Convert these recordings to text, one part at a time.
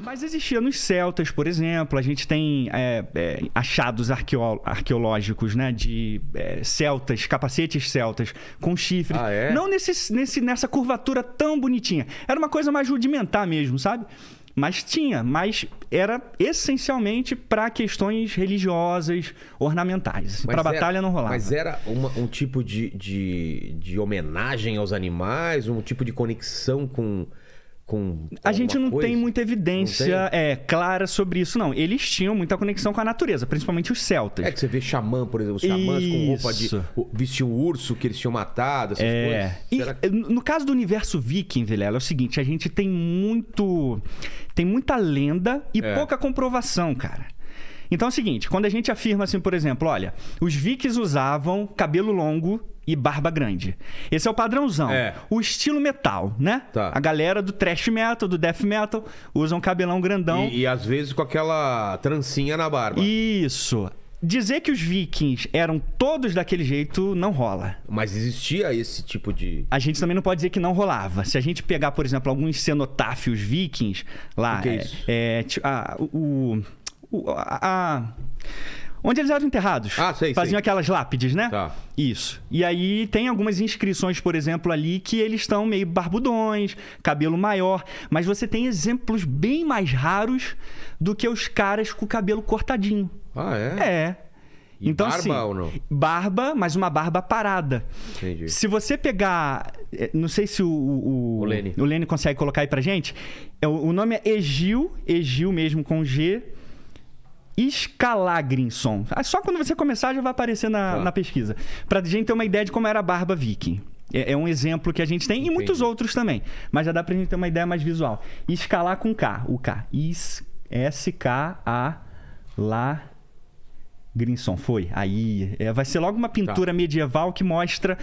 Mas existia nos celtas, por exemplo, a gente tem é, é, achados arqueológicos, né? De é, celtas, capacetes celtas com chifre, Ah, é? Não nesse, nesse, nessa curvatura tão bonitinha. Era uma coisa mais rudimentar mesmo, sabe? Mas tinha, mas era essencialmente para questões religiosas, ornamentais. Assim, para batalha não rolava. Mas era uma, um tipo de, de, de homenagem aos animais, um tipo de conexão com com. A gente não coisa? tem muita evidência tem? É, clara sobre isso, não. Eles tinham muita conexão com a natureza, principalmente os celtas. É que você vê xamã, por exemplo, xamãs isso. com roupa de. vestir um urso que eles tinham matado, essas é. coisas. Será... Eh, no caso do universo viking, Vilela, é o seguinte: a gente tem muito. Tem muita lenda e é. pouca comprovação, cara. Então é o seguinte, quando a gente afirma assim, por exemplo, olha, os vikings usavam cabelo longo e barba grande. Esse é o padrãozão. É. O estilo metal, né? Tá. A galera do thrash metal, do death metal, usam um cabelão grandão. E, e às vezes com aquela trancinha na barba. Isso. Dizer que os vikings eram todos daquele jeito não rola. Mas existia esse tipo de. A gente também não pode dizer que não rolava. Se a gente pegar, por exemplo, alguns cenotáfios vikings lá. O que é, isso? É, é, ah, o, o a, a, onde eles eram enterrados. Ah, sei, Faziam sei. aquelas lápides, né? Tá. Isso. E aí tem algumas inscrições, por exemplo, ali que eles estão meio barbudões, cabelo maior. Mas você tem exemplos bem mais raros do que os caras com o cabelo cortadinho. Ah, é? É. então, barba assim, ou não? Barba, mas uma barba parada. Entendi. Se você pegar. É, não sei se o, o, o, Lene. o Lene consegue colocar aí pra gente. É, o, o nome é Egil, Egil mesmo com G. Escalagrinson. Ah, só quando você começar já vai aparecer na, tá. na pesquisa. Pra gente ter uma ideia de como era a barba viking. É, é um exemplo que a gente tem Entendi. e muitos outros também. Mas já dá pra gente ter uma ideia mais visual. Escalar com K. O K. S-K-A-Lá. Grinson foi. Aí é, vai ser logo uma tá. pintura tá. medieval que mostra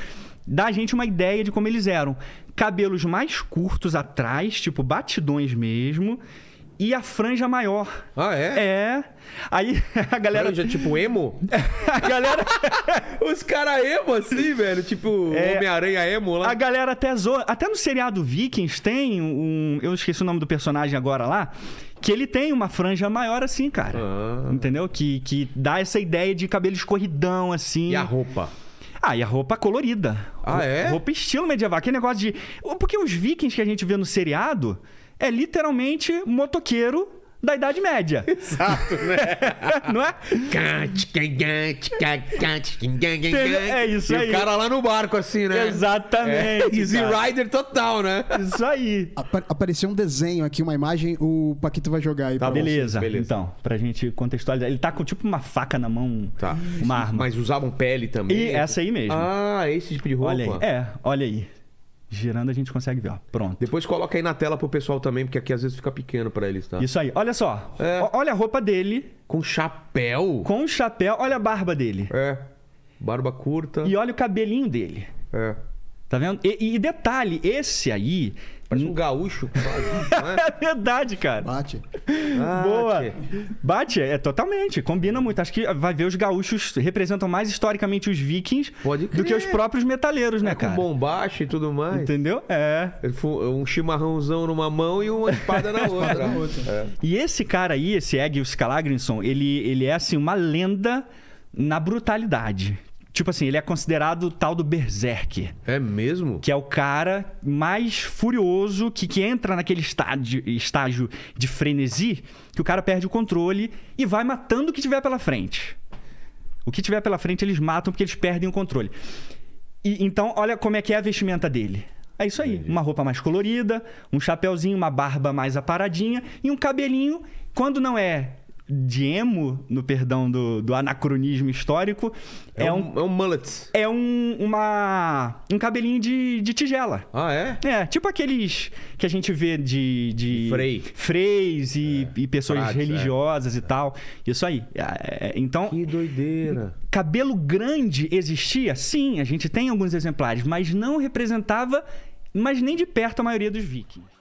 dá a gente uma ideia de como eles eram. Cabelos mais curtos atrás, tipo batidões mesmo, e a franja maior. Ah, é? É. Aí a galera. Franja tipo emo? a galera. Os caras emo assim, velho. Tipo é... Homem-Aranha emo lá. A galera até zoa. Até no seriado Vikings tem um. Eu esqueci o nome do personagem agora lá. Que ele tem uma franja maior assim, cara. Ah. Entendeu? Que, que dá essa ideia de cabelo escorridão assim. E a roupa? Ah, e a roupa colorida. Ah, é? Roupa estilo medieval. Aquele negócio de. Porque os vikings que a gente vê no seriado é literalmente motoqueiro da Idade Média. Exato, né? não é? é isso aí. o cara lá no barco, assim, né? Exatamente. É, Easy cara. Rider total, né? Isso aí. Apa apareceu um desenho aqui, uma imagem, o Paquito vai jogar aí. Tá, beleza. Você. beleza. Então, pra gente contextualizar. Ele tá com tipo uma faca na mão, tá. uma arma. Mas usavam pele também. E né? essa aí mesmo. Ah, esse tipo de roupa. Olha aí. É, olha aí. Girando a gente consegue ver, ó. Pronto. Depois coloca aí na tela pro pessoal também, porque aqui às vezes fica pequeno para eles, tá? Isso aí. Olha só. É. Olha a roupa dele. Com chapéu? Com chapéu. Olha a barba dele. É. Barba curta. E olha o cabelinho dele. É. Tá vendo? E, e detalhe, esse aí. Parece um gaúcho. É? é verdade, cara. Bate. Boa. Bate, é totalmente. Combina muito. Acho que vai ver os gaúchos representam mais historicamente os vikings do que os próprios metaleiros, né, é, cara? Com bombacho e tudo mais. Entendeu? É. Um chimarrãozão numa mão e uma espada na outra. é. E esse cara aí, esse Egil Skallagrimson, ele, ele é assim uma lenda na brutalidade, Tipo assim, ele é considerado o tal do Berserk. É mesmo? Que é o cara mais furioso que, que entra naquele estágio, estágio de frenesi que o cara perde o controle e vai matando o que tiver pela frente. O que tiver pela frente eles matam porque eles perdem o controle. E, então, olha como é que é a vestimenta dele. É isso aí. Entendi. Uma roupa mais colorida, um chapéuzinho, uma barba mais aparadinha e um cabelinho, quando não é de emo, no perdão do, do anacronismo histórico, é, é um, um, É um mullet. É um, uma, um cabelinho de, de tigela. Ah, é? É, tipo aqueles que a gente vê de... de Frei. Freis e, é. e pessoas é. religiosas é. e tal. Isso aí. É, é, então... Que doideira. Cabelo grande existia? Sim, a gente tem alguns exemplares, mas não representava, mas nem de perto a maioria dos vikings.